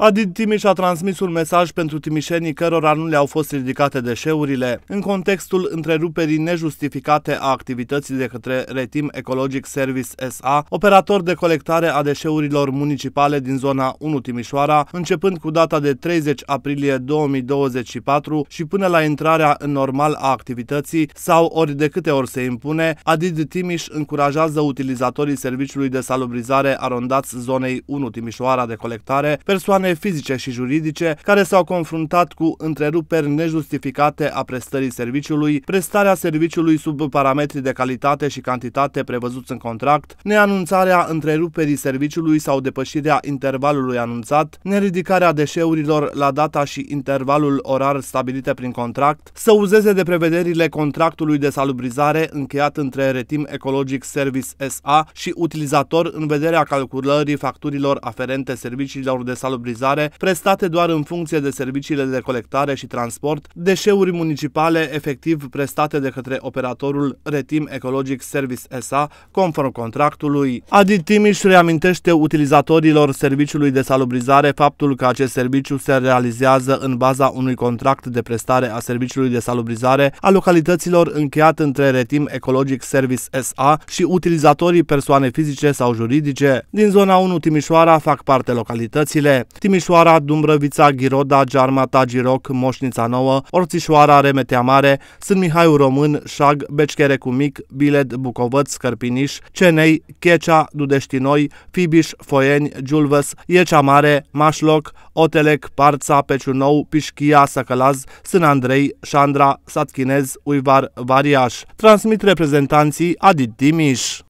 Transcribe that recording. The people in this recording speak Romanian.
Adi Timiș a transmis un mesaj pentru timișenii cărora nu le-au fost ridicate deșeurile. În contextul întreruperii nejustificate a activității de către Retim Ecologic Service SA, operator de colectare a deșeurilor municipale din zona 1 Timișoara, începând cu data de 30 aprilie 2024 și până la intrarea în normal a activității sau ori de câte ori se impune, Adid Timiș încurajează utilizatorii serviciului de salubrizare arondați zonei 1 Timișoara de colectare, persoane persoane fizice și juridice care s-au confruntat cu întreruperi nejustificate a prestării serviciului, prestarea serviciului sub parametrii de calitate și cantitate prevăzuți în contract, neanunțarea întreruperii serviciului sau depășirea intervalului anunțat, neridicarea deșeurilor la data și intervalul orar stabilite prin contract, să uzeze de prevederile contractului de salubrizare încheiat între Retim Ecologic Service SA și utilizator în vederea calculării facturilor aferente serviciilor de salubrizare utilizare, prestate doar în funcție de serviciile de colectare și transport, deșeuri municipale efectiv prestate de către operatorul Retim Ecologic Service SA, conform contractului. Adi Timiș reamintește utilizatorilor serviciului de salubrizare faptul că acest serviciu se realizează în baza unui contract de prestare a serviciului de salubrizare a localităților încheiat între Retim Ecologic Service SA și utilizatorii persoane fizice sau juridice. Din zona 1 Timișoara fac parte localitățile. Timișoara, Dumbrăvița, Ghiroda, Jarmata, Giroc, Moșnița Nouă, Orțișoara, Remetea Mare, Sân Mihaiu Român, Șag, cu Mic, Biled, Bucovăț, Scărpiniș, Cenei, Checea, Dudeștinoi, Fibiș, Foieni, Giulvăs, Iecea Mare, Mașloc, Otelec, Parța, Peciunou, Pișchia, Săcălaz, Sân Andrei, Șandra, Satchinez, Uivar, Variaș. Transmit reprezentanții Adit Timiș.